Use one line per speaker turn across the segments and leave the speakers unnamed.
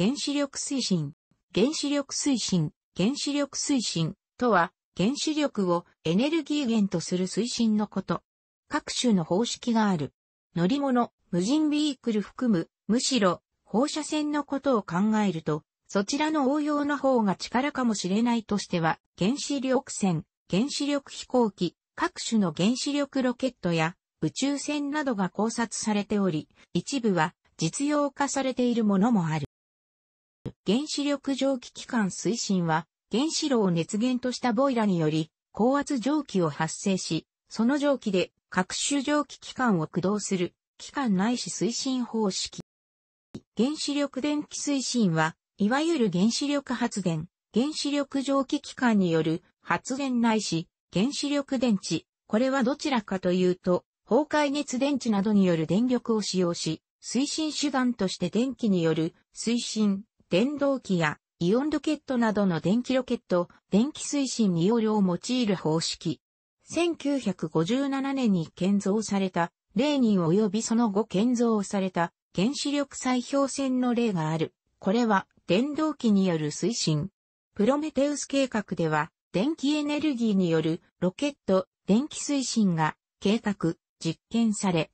原子力推進、原子力推進、原子力推進とは、原子力をエネルギー源とする推進のこと。各種の方式がある。乗り物、無人ビークル含む、むしろ、放射線のことを考えると、そちらの応用の方が力かもしれないとしては、原子力船、原子力飛行機、各種の原子力ロケットや宇宙船などが考察されており、一部は実用化されているものもある。原子力蒸気機関推進は、原子炉を熱源としたボイラにより、高圧蒸気を発生し、その蒸気で各種蒸気機関を駆動する、機関内視推進方式。原子力電気推進は、いわゆる原子力発電、原子力蒸気機関による発電ないし、原子力電池、これはどちらかというと、崩壊熱電池などによる電力を使用し、推進手段として電気による推進、電動機やイオンロケットなどの電気ロケット、電気推進に容量を用いる方式。1957年に建造された、レーニン及びその後建造された原子力砕氷船の例がある。これは電動機による推進。プロメテウス計画では、電気エネルギーによるロケット、電気推進が計画、実験され、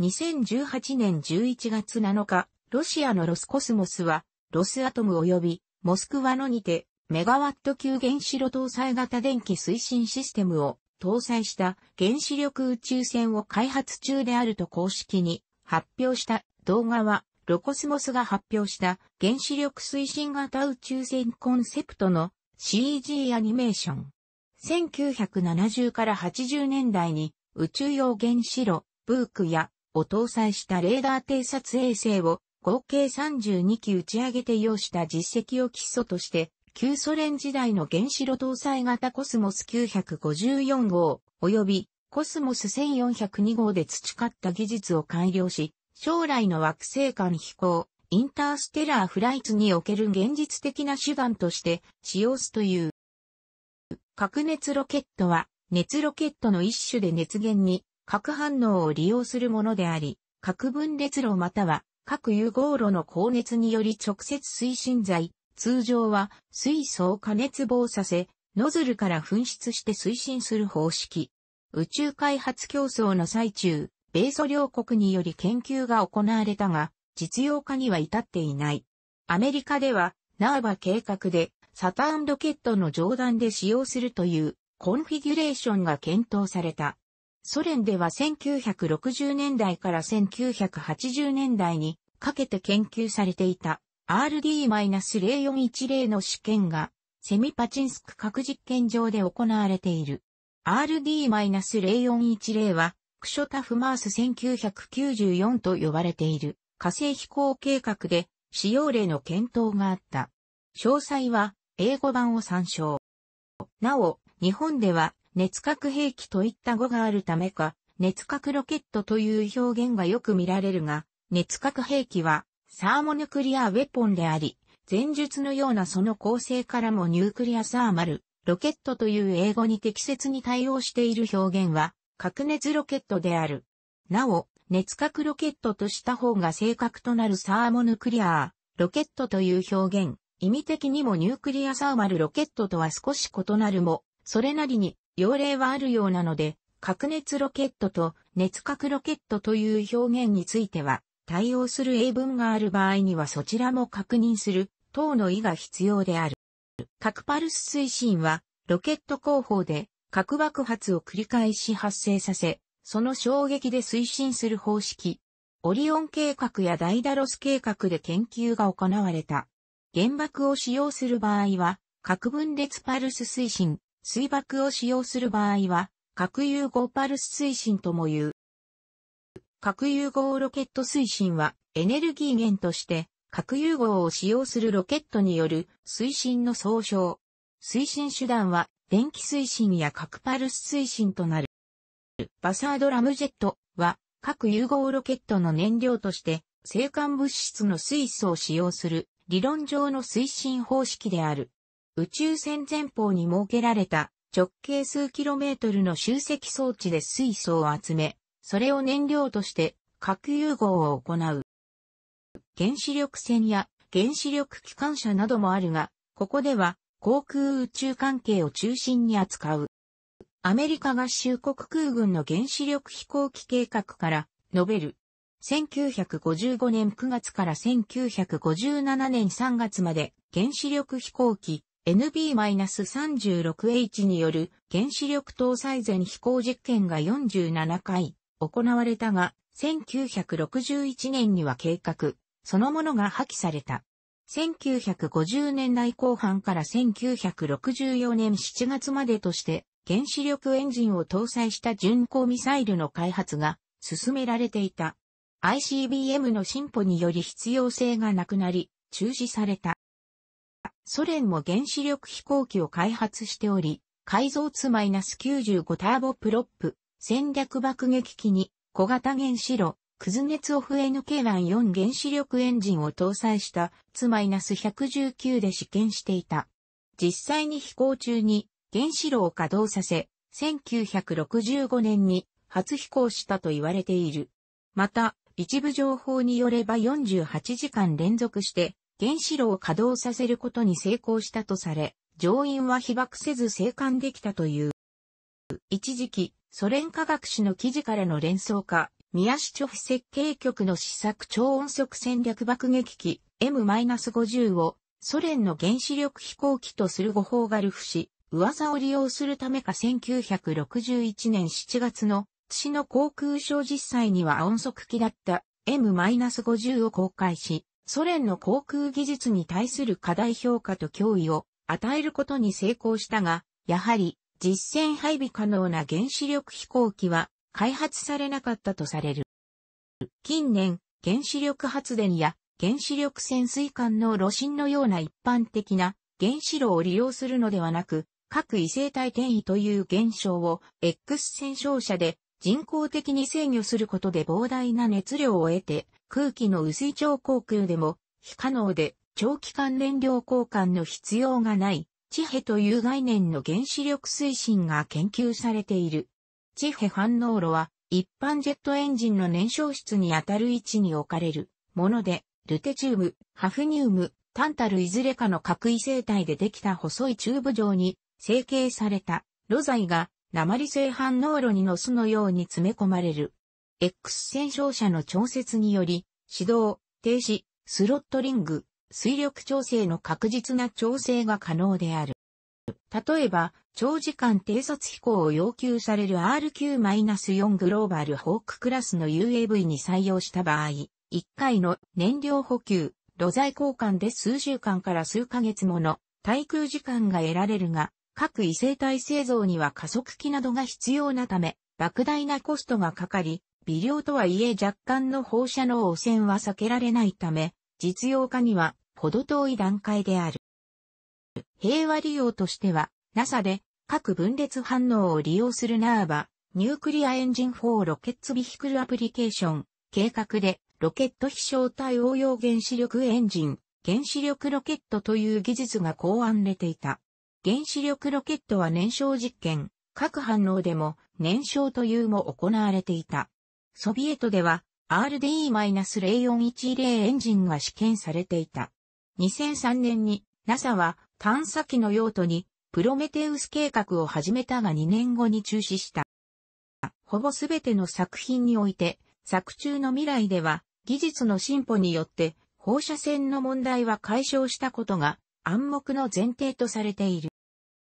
2018年11月7日、ロシアのロスコスモスはロスアトム及び、モスクワのにて、メガワット級原子炉搭載型電気推進システムを搭載した原子力宇宙船を開発中であると公式に発表した動画は、ロコスモスが発表した原子力推進型宇宙船コンセプトの CG アニメーション。1970から80年代に宇宙用原子炉、ブークやを搭載したレーダー偵察衛星を合計32機打ち上げて要した実績を基礎として、旧ソ連時代の原子炉搭載型コスモス954号、及びコスモス1402号で培った技術を改良し、将来の惑星間飛行、インターステラーフライツにおける現実的な手段として使用すという。核熱ロケットは、熱ロケットの一種で熱源に核反応を利用するものであり、核分裂炉または各融合炉の高熱により直接推進剤、通常は水素を加熱棒させ、ノズルから噴出して推進する方式。宇宙開発競争の最中、米ソ両国により研究が行われたが、実用化には至っていない。アメリカでは、ナーバ計画で、サターンロケットの上段で使用するという、コンフィギュレーションが検討された。ソ連では1960年代から1980年代にかけて研究されていた RD-0410 の試験がセミパチンスク核実験場で行われている。RD-0410 はクショタフマース1994と呼ばれている火星飛行計画で使用例の検討があった。詳細は英語版を参照。なお、日本では熱核兵器といった語があるためか、熱核ロケットという表現がよく見られるが、熱核兵器はサーモニュクリアウェポンであり、前述のようなその構成からもニュークリアサーマル、ロケットという英語に適切に対応している表現は、核熱ロケットである。なお、熱核ロケットとした方が正確となるサーモヌクリアー、ロケットという表現、意味的にもニュークリアサーマルロケットとは少し異なるも、それなりに用例はあるようなので、核熱ロケットと熱核ロケットという表現については、対応する英文がある場合にはそちらも確認する、等の意が必要である。核パルス推進は、ロケット工法で核爆発を繰り返し発生させ、その衝撃で推進する方式。オリオン計画やダイダロス計画で研究が行われた。原爆を使用する場合は、核分裂パルス推進、水爆を使用する場合は、核融合パルス推進とも言う。核融合ロケット推進は、エネルギー源として、核融合を使用するロケットによる推進の総称。推進手段は、電気推進や核パルス推進となる。バサードラムジェットは、核融合ロケットの燃料として、生還物質の水素を使用する理論上の推進方式である。宇宙船前方に設けられた直径数キロメートルの集積装置で水素を集め、それを燃料として核融合を行う。原子力船や原子力機関車などもあるが、ここでは航空宇宙関係を中心に扱う。アメリカ合衆国空軍の原子力飛行機計画から、述べる。1955年9月から1957年3月まで原子力飛行機 NB-36H による原子力搭載前飛行実験が47回行われたが、1961年には計画、そのものが破棄された。1950年代後半から1964年7月までとして、原子力エンジンを搭載した巡航ミサイルの開発が進められていた。ICBM の進歩により必要性がなくなり、中止された。ソ連も原子力飛行機を開発しており、改造ツマイナス -95 ターボプロップ、戦略爆撃機に小型原子炉、クズネツオフ NK-4 原子力エンジンを搭載したツマイナス -119 で試験していた。実際に飛行中に原子炉を稼働させ、1965年に初飛行したと言われている。また、一部情報によれば48時間連続して原子炉を稼働させることに成功したとされ、上院は被爆せず生還できたという。一時期、ソ連科学史の記事からの連想化、宮市長府設計局の試作超音速戦略爆撃機 M-50 をソ連の原子力飛行機とする誤報がルフし、噂を利用するためか1961年7月の津市の航空ショー実際には音速機だった M-50 を公開し、ソ連の航空技術に対する過大評価と脅威を与えることに成功したが、やはり実戦配備可能な原子力飛行機は開発されなかったとされる。近年、原子力発電や原子力潜水艦の炉心のような一般的な原子炉を利用するのではなく、各異性体転移という現象を X 戦勝者で人工的に制御することで膨大な熱量を得て、空気の薄い超航空でも非可能で長期間燃料交換の必要がないチヘという概念の原子力推進が研究されている。チヘ反応炉は一般ジェットエンジンの燃焼室にあたる位置に置かれるもので、ルテチウム、ハフニウム、単たるいずれかの核異性体でできた細いチューブ状に成形された、炉材が鉛性反応炉にの巣のように詰め込まれる。X 線照射の調節により、始動、停止、スロットリング、水力調整の確実な調整が可能である。例えば、長時間偵察飛行を要求される RQ-4 グローバルホーククラスの UAV に採用した場合、1回の燃料補給、土材交換で数週間から数ヶ月もの対空時間が得られるが、各異性体製造には加速器などが必要なため、莫大なコストがかかり、微量とはいえ若干の放射能汚染は避けられないため、実用化には程遠い段階である。平和利用としては、NASA で各分裂反応を利用するナーバ、ニュークリアエンジン4ロケッツビヒクルアプリケーション、計画でロケット飛翔体応用原子力エンジン、原子力ロケットという技術が考案れていた。原子力ロケットは燃焼実験、各反応でも燃焼というも行われていた。ソビエトでは RD-0410 エンジンが試験されていた。2003年に NASA は探査機の用途にプロメテウス計画を始めたが2年後に中止した。ほぼすべての作品において、作中の未来では技術の進歩によって放射線の問題は解消したことが暗黙の前提とされている。